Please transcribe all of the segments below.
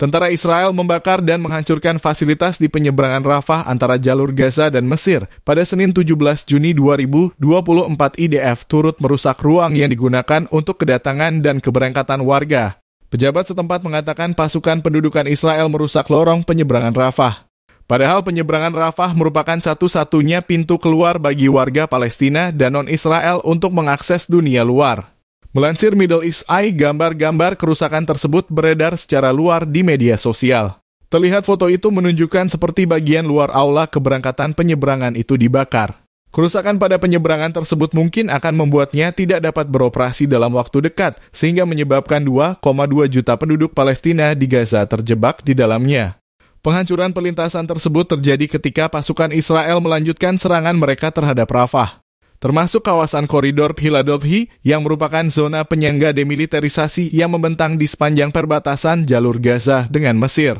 Tentara Israel membakar dan menghancurkan fasilitas di penyeberangan Rafah antara jalur Gaza dan Mesir. Pada Senin 17 Juni 2024 IDF turut merusak ruang yang digunakan untuk kedatangan dan keberangkatan warga. Pejabat setempat mengatakan pasukan pendudukan Israel merusak lorong penyeberangan Rafah. Padahal penyeberangan Rafah merupakan satu-satunya pintu keluar bagi warga Palestina dan non-Israel untuk mengakses dunia luar. Melansir Middle East Eye, gambar-gambar kerusakan tersebut beredar secara luar di media sosial. Terlihat foto itu menunjukkan seperti bagian luar aula keberangkatan penyeberangan itu dibakar. Kerusakan pada penyeberangan tersebut mungkin akan membuatnya tidak dapat beroperasi dalam waktu dekat, sehingga menyebabkan 2,2 juta penduduk Palestina di Gaza terjebak di dalamnya. Penghancuran perlintasan tersebut terjadi ketika pasukan Israel melanjutkan serangan mereka terhadap Rafah termasuk kawasan koridor Philadelphia yang merupakan zona penyangga demilitarisasi yang membentang di sepanjang perbatasan jalur Gaza dengan Mesir.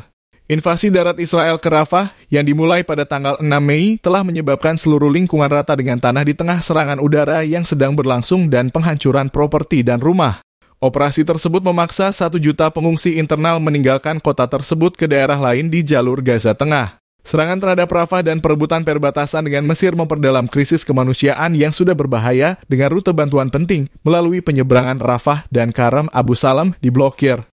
Invasi darat Israel ke Rafah yang dimulai pada tanggal 6 Mei telah menyebabkan seluruh lingkungan rata dengan tanah di tengah serangan udara yang sedang berlangsung dan penghancuran properti dan rumah. Operasi tersebut memaksa satu juta pengungsi internal meninggalkan kota tersebut ke daerah lain di jalur Gaza Tengah. Serangan terhadap Rafah dan perebutan perbatasan dengan Mesir memperdalam krisis kemanusiaan yang sudah berbahaya dengan rute bantuan penting melalui penyeberangan Rafah dan Karam Abu Salam diblokir.